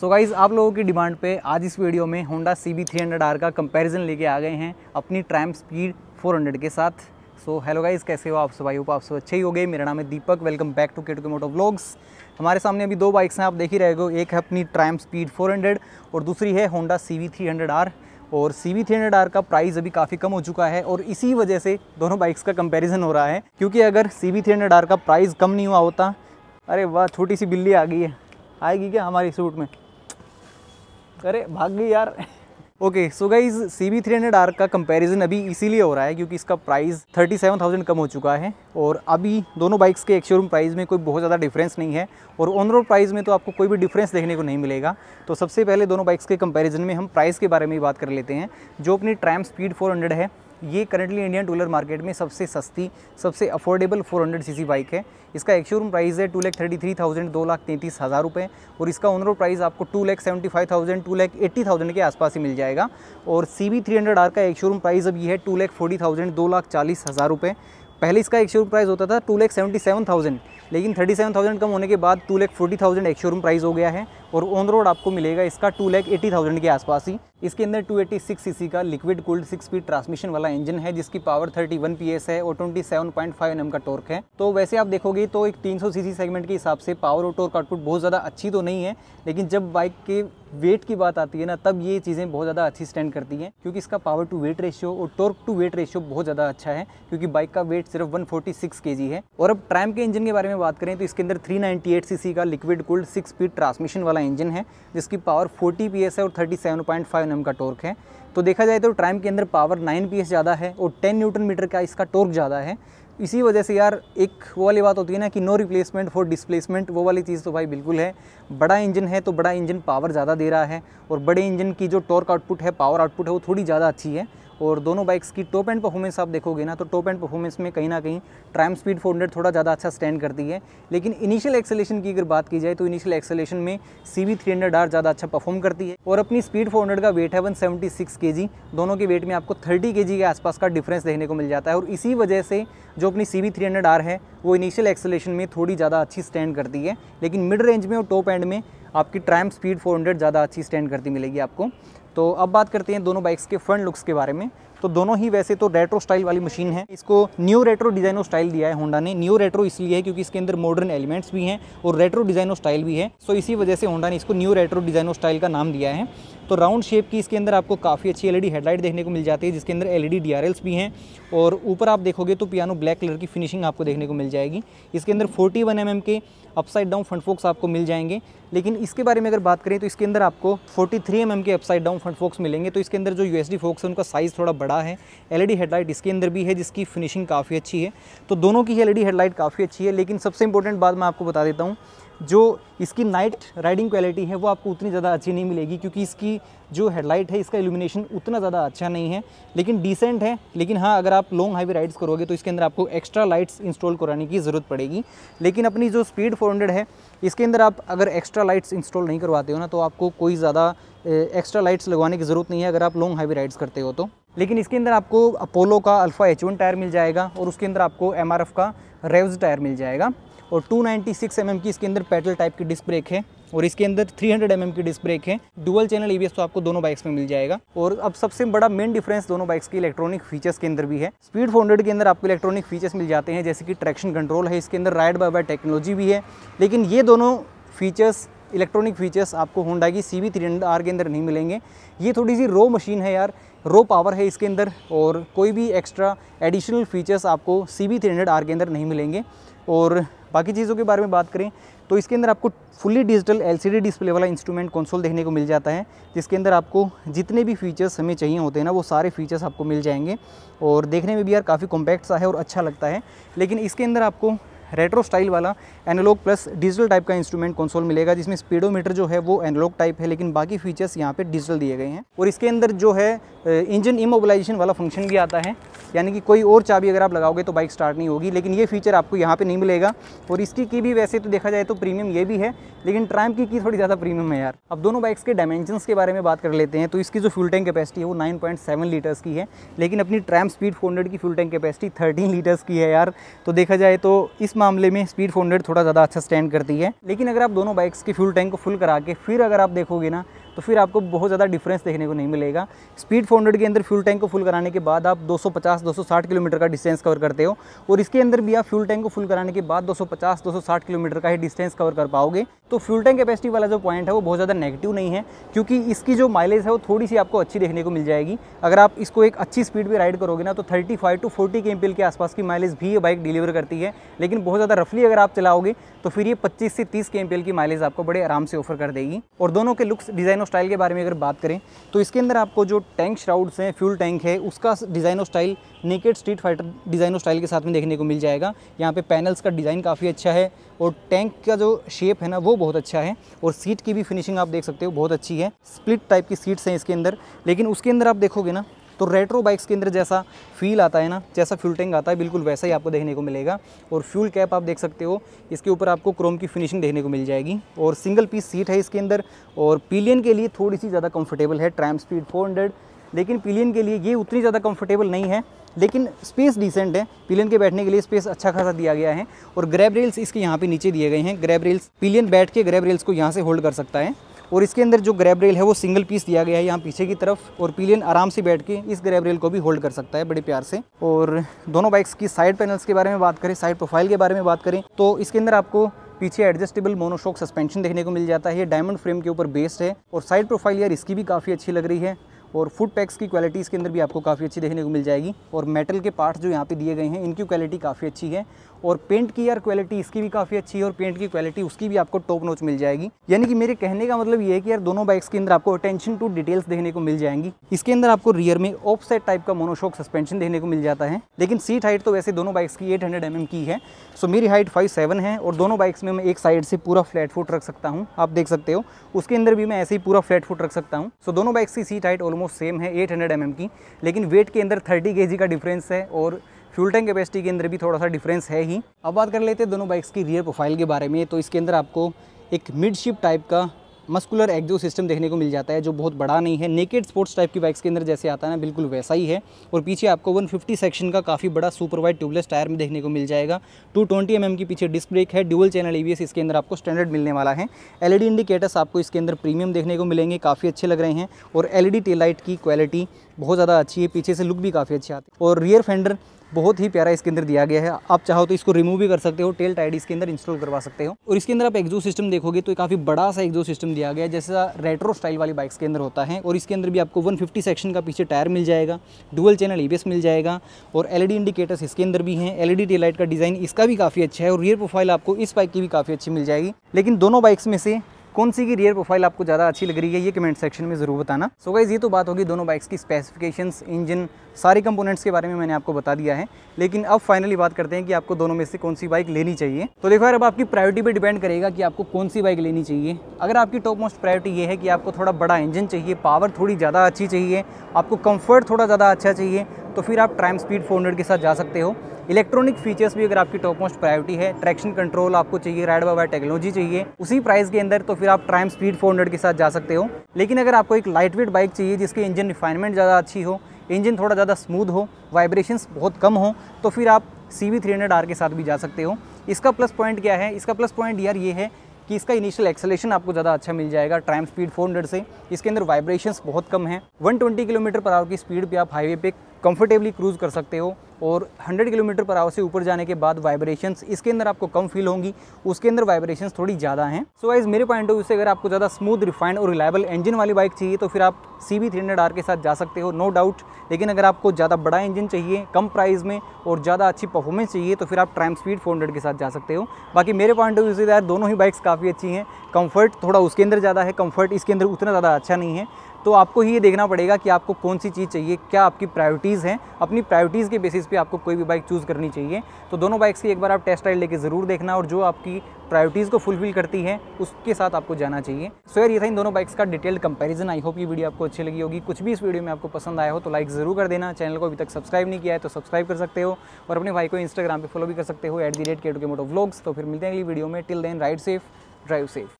सो so guys आप लोगों की डिमांड पे आज इस वीडियो में Honda C B three hundred R का कंपैरिजन लेके आ गए हैं अपनी ट्रैम स्पीड 400 के साथ सो हेलो गाइज़ कैसे हो आप सब भाई हो आप सब अच्छे ही हो गए मेरा नाम है Deepak welcome back to Kate के मोटो ब्लॉग्स हमारे सामने अभी दो बाइक्स हैं आप देख ही रहे हो एक है अपनी ट्रैम स्पीड हंड्रेड और दूसरी है Honda C V three hundred R और C V three hundred R का प्राइस अभी काफ़ी कम हो चुका है और इसी वजह से दोनों बाइक्स का कंपेरिजन हो रहा है क्योंकि अगर C V three hundred R का प्राइस कम नहीं हुआ होता अरे वाह छोटी सी बिल्ली आ गई है आएगी क्या हमारी सूट में अरे भाग गई यार okay so guys C B three hundred R का कंपैरिजन अभी इसीलिए हो रहा है क्योंकि इसका प्राइस थर्टी सेवन थाउजेंड कम हो चुका है और अभी दोनों बाइक्स के एक शोरूम प्राइस में कोई बहुत ज़्यादा डिफरेंस नहीं है और ऑन रोड प्राइस में तो आपको कोई भी डिफरेंस देखने को नहीं मिलेगा तो सबसे पहले दोनों बाइक्स के कंपैरिजन में हम प्राइस के बारे में ही बात कर लेते हैं जो अपनी ट्रैम स्पीड फोर हंड्रेड है ये करंटली इंडियन टूलर मार्केट में सबसे सस्ती सबसे अफोर्डेबल 400 सीसी बाइक है इसका एक्शोरूम प्राइस है two lakh thirty three thousand दो लाख तैंतीस हज़ार रुपये और इसका ऑन रोड प्राइस आपको two lakh seventy five thousand two lakh eighty thousand के आसपास ही मिल जाएगा और C B three hundred R का एक्शोरूम प्राइस अब यह है टू लैख फोर्टी थाउजेंड दो लाख चालीस हज़ार रुपये पहले इसका एक शोरूम प्राइस होता था two lakh seventy seven thousand लेकिन थर्टी सेवन थाउजेंड कम होने के बाद two lakh forty thousand ex showroom price हो गया है और ऑन रोड आपको मिलेगा इसका टू लैख एटी थाउजेंड के आसपास ही इसके अंदर 286 एटी का liquid cooled six speed transmission वाला इंजन है जिसकी पावर 31 वन है और 27.5 एम का टॉर्क है तो वैसे आप देखोगे तो एक 300 सीसी सेगमेंट के हिसाब से पावर और टॉर्क आउटपुट बहुत ज़्यादा अच्छी तो नहीं है लेकिन जब बाइक के वेट की बात आती है ना तब ये चीज़ें बहुत ज़्यादा अच्छी स्टैंड करती हैं क्योंकि इसका पावर टू वेट रेशियो और टॉर्क टू वेट रेशियो बहुत ज़्यादा अच्छा है क्योंकि बाइक का वेट सिर्फ 146 फोर्टी है और अब ट्रैम के इंजन के बारे में बात करें तो इसके अंदर 398 सीसी का liquid cooled six speed transmission वाला इंजन है जिसकी पावर फोर्टी पी है और थर्टी न्यूटन एम का टॉर्क है तो देखा जाए तो ट्राइम के अंदर पावर नाइन पी ज़्यादा है और टेन न्यूटन मीटर का इसका टॉर्क ज़्यादा है इसी वजह से यार एक वो वाली बात होती है ना कि नो रिप्लेसमेंट फॉर डिस्प्लेसमेंट वो वाली चीज़ तो भाई बिल्कुल है बड़ा इंजन है तो बड़ा इंजन पावर ज़्यादा दे रहा है और बड़े इंजन की जो टॉर्क आउटपुट है पावर आउटपुट है वो थोड़ी ज़्यादा अच्छी है और दोनों बाइक्स की टॉप एंड परफॉर्मेंस आप देखोगे ना तो टॉप एंड परफॉर्मेंस में कहीं ना कहीं ट्राइम स्पीड 400 थोड़ा ज़्यादा अच्छा स्टैंड करती है लेकिन इनिशियल एक्सेलेशन की अगर बात की जाए तो इनिशियल एक्सेलेशन में C V three hundred R ज़्यादा अच्छा परफॉर्म करती है और अपनी स्पीड फोर का वेट है one seventy six K G दोनों के वेट में आपको थर्टी के जी के आसपास का डिफ्रेंस देखने को मिल जाता है और इसी वजह से जो अपनी C V three hundred R है वो इनिशियल एक्सेलेशन में थोड़ी ज़्यादा अच्छी स्टैंड करती है लेकिन मिड रेंज में और टॉप एंड में आपकी ट्रैम स्पीड 400 ज़्यादा अच्छी स्टैंड करती मिलेगी आपको तो अब बात करते हैं दोनों बाइक्स के फ्रंट लुक्स के बारे में तो दोनों ही वैसे तो रेट्रो स्टाइल वाली मशीन है इसको न्यू रेट्रो डिजाइनो स्टाइल दिया है होंडा ने न्यू रेट्रो इसलिए है क्योंकि इसके अंदर मॉडर्न एलिमेंट्स भी हैं और रेट्रो डिजाइनो स्टाइल भी है सो इसी वजह से होंडा ने इसको न्यू रेट्रो डिजाइनो स्टाइल का नाम दिया है तो राउंड शेप की इसके अंदर आपको काफ़ी अच्छी एलईडी हेडलाइट देखने को मिल जाती है जिसके अंदर एलईडी डीआरएल्स भी हैं और ऊपर आप देखोगे तो पियानो ब्लैक कलर की फिनिशिंग आपको देखने को मिल जाएगी इसके अंदर 41 वन mm के अपसाइड डाउन फ्रंट फोक्स आपको मिल जाएंगे लेकिन इसके बारे में अगर बात करें तो इसके अंदर आपको 43 थ्री mm के अपसाइड डाउन फ्रंट फोक्स मिलेंगे तो इसके अंदर जो यू एस फोक्स है उनका साइज़ थोड़ा बड़ा है एलईडी हेडलाइट e इसके अंदर भी है जिसकी फिनिशिंग काफ़ी अच्छी है तो दोनों की डी हेडलाइट काफ़ी अच्छी है लेकिन सबसे इंपॉर्टेंट बात मैं आपको बता देता हूँ जो इसकी नाइट राइडिंग क्वालिटी है वो आपको उतनी ज़्यादा अच्छी नहीं मिलेगी क्योंकि इसकी जो हेडलाइट है इसका इल्यूमिनेशन उतना ज़्यादा अच्छा नहीं है लेकिन डिसेंट है लेकिन हाँ अगर आप लॉन्ग हाईवे राइड्स करोगे तो इसके अंदर आपको एक्स्ट्रा लाइट्स इंस्टॉल कराने की ज़रूरत पड़ेगी लेकिन अपनी जो स्पीड फोर है इसके अंदर आप अगर एक्स्ट्रा लाइट्स इंस्टॉल नहीं करवाते हो ना तो आपको कोई ज़्यादा एक्स्ट्रा लाइट्स लगवाने की ज़रूरत नहीं है अगर आप लॉन्ग हाईवे राइड्स करते हो तो लेकिन इसके अंदर आपको अपोलो का अल्फ़ा एच टायर मिल जाएगा और उसके अंदर आपको एम का रेव्स टायर मिल जाएगा और 296 नाइन्टी mm की इसके अंदर पेटल टाइप की डिस्क ब्रेक है और इसके अंदर 300 हंड्रेड mm की डिस्क ब्रेक है डुअल चैनल ई e तो आपको दोनों बाइक्स में मिल जाएगा और अब सबसे बड़ा मेन डिफरेंस दोनों बाइक्स के इलेक्ट्रॉनिक फीचर्स के अंदर भी है स्पीड 400 के अंदर आपको इलेक्ट्रॉनिक फीचर्स मिल जाते हैं जैसे कि ट्रैक्शन कंट्रोल है इसके अंदर राइड बाय बाय टेक्नोलॉजी भी है लेकिन ये दोनों फीचर्स इलेक्ट्रॉनिक फीचर्स आपको होंडा की सी वी थ्री आर के अंदर नहीं मिलेंगे ये थोड़ी सी रो मशीन है यार रो पावर है इसके अंदर और कोई भी एक्स्ट्रा एडिशनल फीचर्स आपको सी बी के अंदर नहीं मिलेंगे और बाकी चीज़ों के बारे में बात करें तो इसके अंदर आपको फुल्ली डिजिटल एलसीडी डिस्प्ले वाला इंस्ट्रूमेंट कंसोल देखने को मिल जाता है जिसके अंदर आपको जितने भी फीचर्स हमें चाहिए होते हैं ना वो सारे फीचर्स आपको मिल जाएंगे और देखने में भी यार काफ़ी कॉम्पैक्ट सा है और अच्छा लगता है लेकिन इसके अंदर आपको रेट्रो स्टाइल वाला एनालॉग प्लस डिजिटल टाइप का इंस्ट्रूमेंट कंसोल मिलेगा जिसमें स्पीडोमीटर जो है वो एनालॉग टाइप है लेकिन बाकी फीचर्स यहाँ पे डिजिटल दिए गए हैं और इसके अंदर जो है इंजन इमोबलाइजेशन वाला फंक्शन भी आता है यानी कि कोई और चाबी अगर आप लगाओगे तो बाइक स्टार्ट नहीं होगी लेकिन ये फीचर आपको यहाँ पर नहीं मिलेगा और इसकी की भी वैसे तो देखा जाए तो प्रीमियम ये भी है लेकिन ट्राइम की की थोड़ी ज़्यादा प्रीमियम है यार अब दोनों बाइक्स के डायमेंशन के बारे में बात कर लेते हैं तो इसकी जो फ्यूल टैंक कैपेसिटी है वो सेवन लीटर्स की है लेकिन अपनी ट्रैम स्पीड हंड्रेड की fuel tank capacity thirteen litres की है यार तो देखा जाए तो इस मामले में स्पीड 400 थोड़ा ज़्यादा अच्छा स्टैंड करती है लेकिन अगर आप दोनों बाइक्स के फ्यूल टैंक को फुल करा के फिर अगर आप देखोगे ना तो फिर आपको बहुत ज़्यादा डिफरेंस देखने को नहीं मिलेगा स्पीड 400 के अंदर फ्यूल टैंक को फुल कराने के बाद आप 250 260 किलोमीटर का डिस्टेंस कवर करते हो और इसके अंदर भी आप फ्यूल टैंक को फुल कराने के बाद 250 260 किलोमीटर का ही डिस्टेंस कवर कर पाओगे तो फ्यूल टैंक कैपेसिटी वाला जो पॉइंट है वो बहुत ज़्यादा नेगेटिव नहीं है क्योंकि इसकी जो माइलेज है वो थोड़ी सी आपको अच्छी देखने को मिल जाएगी अगर आप इसको एक अच्छी स्पीड पर राइड करोगे ना तो थर्टी टू फोर्टी के के आसपास की माइलेज भी ये बाइक डिलीवर करती है लेकिन बहुत ज़्यादा रफली अगर आप चलाओगे तो फिर ये पच्चीस से तीस के की माइलेज आपको बड़े आराम से ऑफर कर देगी और दोनों के लुक्स डिज़ाइन स्टाइल के बारे में अगर बात करें तो इसके अंदर आपको जो टैंक श्राउड्स हैं फ्यूल टैंक है उसका डिज़ाइन और style naked street fighter design और स्टाइल के साथ में देखने को मिल जाएगा यहाँ पे पैनल्स का डिज़ाइन काफ़ी अच्छा है और टैंक का जो शेप है ना वो बहुत अच्छा है और सीट की भी फिनिशिंग आप देख सकते हो बहुत अच्छी है स्प्लिट टाइप की सीट्स हैं इसके अंदर लेकिन उसके अंदर आप देखोगे ना तो रेट्रो बाइक्स के अंदर जैसा फील आता है ना जैसा फ्यूल टैंक आता है बिल्कुल वैसा ही आपको देखने को मिलेगा और फ्यूल कैप आप देख सकते हो इसके ऊपर आपको क्रोम की फिनिशिंग देखने को मिल जाएगी और सिंगल पीस सीट है इसके अंदर और पिलियन के लिए थोड़ी सी ज़्यादा कम्फर्टेबल है ट्रैम स्पीड फोर लेकिन पिलियन के लिए ये उतनी ज़्यादा कंफर्टेबल नहीं है लेकिन स्पेस डिसेंट है पिलियन के बैठने के लिए स्पेस अच्छा खासा दिया गया है और ग्रैब रेल्स इसके यहाँ पे नीचे दिए गए हैं ग्रैब रेल्स पिलियन बैठ के ग्रैब रेल्स को यहाँ से होल्ड कर सकता है और इसके अंदर जो ग्रैब रेल है वो सिंगल पीस दिया गया है यहाँ पीछे की तरफ और पिलियन आराम से बैठ के इस ग्रैब रेल को भी होल्ड कर सकता है बड़े प्यार से और दोनों बाइक्स की साइड पैनल्स के बारे में बात करें साइड प्रोफाइल के बारे में बात करें तो इसके अंदर आपको पीछे एडजस्टेबल मोनोशॉक सस्पेंशन देखने को मिल जाता है ये डायमंड फ्रेम के ऊपर बेस्ड है और साइड प्रोफाइल यार इसकी भी काफ़ी अच्छी लग रही है और फुट पैक्स की क्वालिटी इसके अंदर भी आपको काफ़ी अच्छी देखने को मिल जाएगी और मेटल के पार्ट्स जो यहाँ पे दिए गए हैं इनकी क्वालिटी काफ़ी अच्छी है और पेंट की यार क्वालिटी इसकी भी काफ़ी अच्छी है और पेंट की क्वालिटी उसकी भी आपको टॉप नोच मिल जाएगी यानी कि मेरे कहने का मतलब ये है कि यार दोनों बाइक्स के अंदर आपको अटेंशन टू डिटेल्स देखने को मिल जाएंगी इसके अंदर आपको रियर में ऑफ टाइप का मोनोशॉक सस्पेंशन देखने को मिल जाता है लेकिन सीट हाइट तो वैसे दोनों बाइक्स की एट हंड्रेड mm की है सो मेरी हाइट फाइव है और दोनों बाइक्स में मैं एक साइड से पूरा फ्लैट फुट रख सकता हूँ आप देख सकते हो उसके अंदर भी मैं ऐसे ही पूरा फ्लैट फुट रख सकता हूँ सो दोनों बाइक्स की seat height almost almost same है 800 हंड्रेड mm की लेकिन वेट के अंदर 30 के का डिफरेंस है और फ्यूल टैंक कैपेसिटी के अंदर भी थोड़ा सा डिफरेंस है ही अब बात कर लेते हैं दोनों बाइक्स की रियर प्रोफाइल के बारे में तो इसके अंदर आपको एक मिड शिप टाइप का मस्कुलर एग्जो सिस्टम देखने को मिल जाता है जो बहुत बड़ा नहीं है नेकेड स्पोर्ट्स टाइप की बाइक्स के अंदर जैसे आता है ना बिल्कुल वैसा ही है और पीछे आपको 150 सेक्शन का काफ़ी बड़ा सुपर वाइड ट्यूबलेस टायर में देखने को मिल जाएगा 220 ट्वेंटी mm के पीछे डिस्क ब्रेक है ड्यूल चैनल ई इसके अंदर आपको स्टैंडर्ड मिलने वाला है एल इंडिकेटर्स e आपको इसके अंदर प्रीमियम देखने को मिलेंगे काफ़ी अच्छे लग रहे हैं और एल ई टेल लाइट की क्वालिटी बहुत ज़्यादा अच्छी है पीछे से लुक भी काफ़ी अच्छी आती है और रियर फेंडर बहुत ही प्यारा इसके अंदर दिया गया है आप चाहो तो इसको रिमूव भी कर सकते हो टेल टाइड इसके अंदर इंस्टॉल करवा सकते हो और इसके अंदर आप एक्जो सिस्टम देखोगे तो काफ़ी बड़ा सा एक्जो सिस्टम दिया गया है जैसा रेट्रो स्टाइल वाली बाइक्स के अंदर होता है और इसके अंदर भी आपको 150 सेक्शन का पीछे टायर मिल जाएगा डुअल चैनल ई मिल जाएगा और एल इंडिकेटर्स e इसके अंदर भी हैं एल ई लाइट का डिज़ाइन इसका भी काफ़ी अच्छा है और रियर प्रोफाइल आपको इस बाइक की भी काफ़ी अच्छी मिल जाएगी लेकिन दोनों बाइक्स में से कौन सी की रियर प्रोफाइल आपको ज़्यादा अच्छी लग रही है ये कमेंट सेक्शन में ज़रूर बताना सो गाइज़ ये तो बात होगी दोनों बाइक्स की स्पेसिफिकेशंस इंजन सारे कंपोनेंट्स के बारे में मैंने आपको बता दिया है लेकिन अब फाइनली बात करते हैं कि आपको दोनों में से कौन सी बाइक लेनी चाहिए तो देखो यार अब आपकी प्रायोरिटी पर डिपेंड करेगा कि आपको कौन सी बाइक लेनी चाहिए अगर आपकी टॉप मोस्ट प्रायोरिटी ये है कि आपको थोड़ा बड़ा इंजन चाहिए पावर थोड़ी ज़्यादा अच्छी चाहिए आपको कम्फर्ट थोड़ा ज़्यादा अच्छा चाहिए तो फिर आप ट्राइम स्पीड 400 के साथ जा सकते हो इलेक्ट्रॉनिक फीचर्स भी अगर आपकी टॉप मोस्ट प्रायोरिटी है ट्रैक्शन कंट्रोल आपको चाहिए राइड बाय टेक्नोलॉजी चाहिए उसी प्राइस के अंदर तो फिर आप ट्राइम स्पीड 400 के साथ जा सकते हो लेकिन अगर आपको एक लाइट वेट बाइक चाहिए जिसकी इंजन रिफाइनमेंट ज़्यादा अच्छी हो इंजन थोड़ा ज़्यादा स्मूथ हो वाइब्रेशन बहुत कम हो तो फिर आप सी वी के साथ भी जा सकते हो इसका प्लस पॉइंट क्या है इसका प्लस पॉइंट यार ये है कि इसका इनिशियल एक्सेलेशन आपको ज़्यादा अच्छा मिल जाएगा ट्राइम स्पीड 400 से इसके अंदर वाइब्रेशंस बहुत कम हैं 120 किलोमीटर पर आवर की स्पीड पे आप हाईवे पे कंफर्टेबली क्रूज़ कर सकते हो और 100 किलोमीटर पर आवर से ऊपर जाने के बाद वाइब्रेशंस इसके अंदर आपको कम फील होंगी उसके अंदर वाइब्रेशंस थोड़ी ज़्यादा हैं सो वाइज मेरे पॉइंट ऑफ व्यू से अगर आपको ज़्यादा स्मूथ रिफाइंड और रिलायबल इंजन वाली बाइक चाहिए तो फिर आप सी बी के साथ जा सकते हो नो no डाउट लेकिन अगर आपको ज़्यादा बड़ा इंजन चाहिए कम प्राइस में और ज़्यादा अच्छी परफॉर्मेंस चाहिए तो फिर आप ट्राइम स्पीड फोर के साथ जा सकते हो बाकी मेरे पॉइंट ऑफ व्यू से तो यार दोनों ही बाइक्स काफ़ी अच्छी हैं कम्फर्ट थोड़ा उसके अंदर ज़्यादा है कम्फर्ट इसके अंदर उतना ज़्यादा अच्छा नहीं है तो आपको ये देखना पड़ेगा कि आपको कौन सी चीज़ चाहिए क्या आपकी प्रायोरिटीज़ हैं अपनी प्रायोरिटीज़ के बेसिस पे आपको कोई भी बाइक चूज़ करनी चाहिए तो दोनों बाइक्स की एक बार आप टेस्ट राइड लेके ज़रूर देखना और जो आपकी प्रायोरिटीज़ को फुलफिल करती है उसके साथ आपको जाना चाहिए सो यार ये था इन दोनों बाइक्स का डिटेल्ड कंपैरिजन आई होप ये वीडियो आपको अच्छी लगी होगी कुछ भी इस वीडियो में आपको पसंद आया हो तो लाइक ज़रूर कर देना चैनल को अभी तक सब्सक्राइब नहीं किया है तो सब्सक्राइब कर सकते हो और अपने भाई को इंस्टाग्राम पर फॉलो भी कर सकते हो एट के मोटो तो फिर मिलते हैं अगली वीडियो में till then ride safe drive safe